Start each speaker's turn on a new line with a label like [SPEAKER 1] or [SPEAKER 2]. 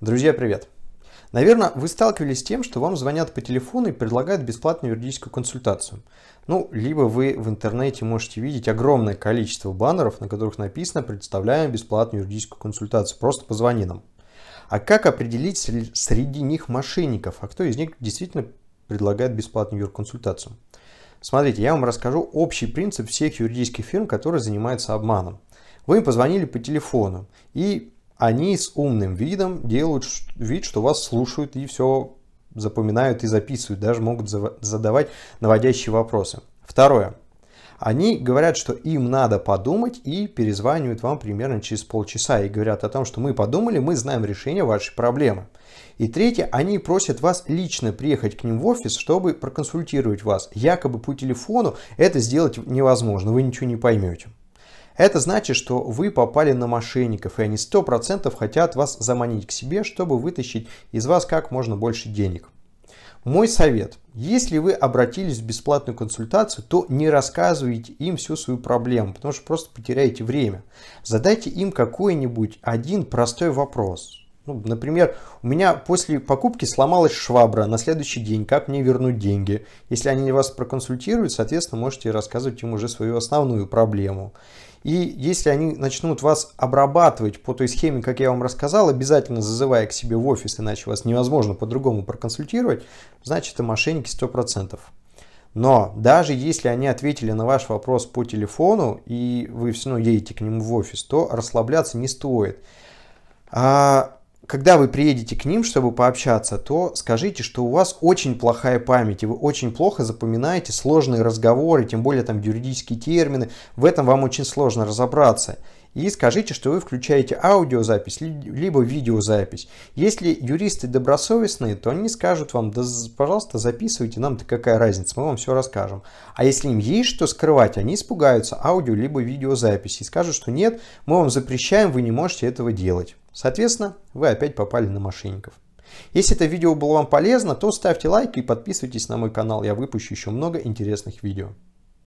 [SPEAKER 1] Друзья, привет! Наверное, вы сталкивались с тем, что вам звонят по телефону и предлагают бесплатную юридическую консультацию. Ну, либо вы в интернете можете видеть огромное количество баннеров, на которых написано «Предоставляем бесплатную юридическую консультацию, просто позвони нам». А как определить среди них мошенников, а кто из них действительно предлагает бесплатную юрконсультацию? Смотрите, я вам расскажу общий принцип всех юридических фирм, которые занимаются обманом. Вы им позвонили по телефону и они с умным видом делают вид, что вас слушают и все запоминают и записывают, даже могут задавать наводящие вопросы. Второе. Они говорят, что им надо подумать и перезванивают вам примерно через полчаса и говорят о том, что мы подумали, мы знаем решение вашей проблемы. И третье, они просят вас лично приехать к ним в офис, чтобы проконсультировать вас. Якобы по телефону это сделать невозможно, вы ничего не поймете. Это значит, что вы попали на мошенников, и они 100% хотят вас заманить к себе, чтобы вытащить из вас как можно больше денег. Мой совет. Если вы обратились в бесплатную консультацию, то не рассказывайте им всю свою проблему, потому что просто потеряете время. Задайте им какой-нибудь один простой вопрос. Ну, например, у меня после покупки сломалась швабра на следующий день, как мне вернуть деньги? Если они вас проконсультируют, соответственно, можете рассказывать им уже свою основную проблему. И если они начнут вас обрабатывать по той схеме, как я вам рассказал, обязательно зазывая к себе в офис, иначе вас невозможно по-другому проконсультировать, значит это мошенники 100%. Но даже если они ответили на ваш вопрос по телефону, и вы все равно едете к нему в офис, то расслабляться не стоит. А когда вы приедете к ним, чтобы пообщаться, то скажите, что у вас очень плохая память, и вы очень плохо запоминаете сложные разговоры, тем более там юридические термины. В этом вам очень сложно разобраться и скажите, что вы включаете аудиозапись либо видеозапись. Если юристы добросовестные, то они скажут вам, да пожалуйста, записывайте, нам-то какая разница, мы вам все расскажем. А если им есть что скрывать, они испугаются аудио либо видеозаписи и скажут, что нет, мы вам запрещаем, вы не можете этого делать. Соответственно, вы опять попали на мошенников. Если это видео было вам полезно, то ставьте лайк и подписывайтесь на мой канал. Я выпущу еще много интересных видео.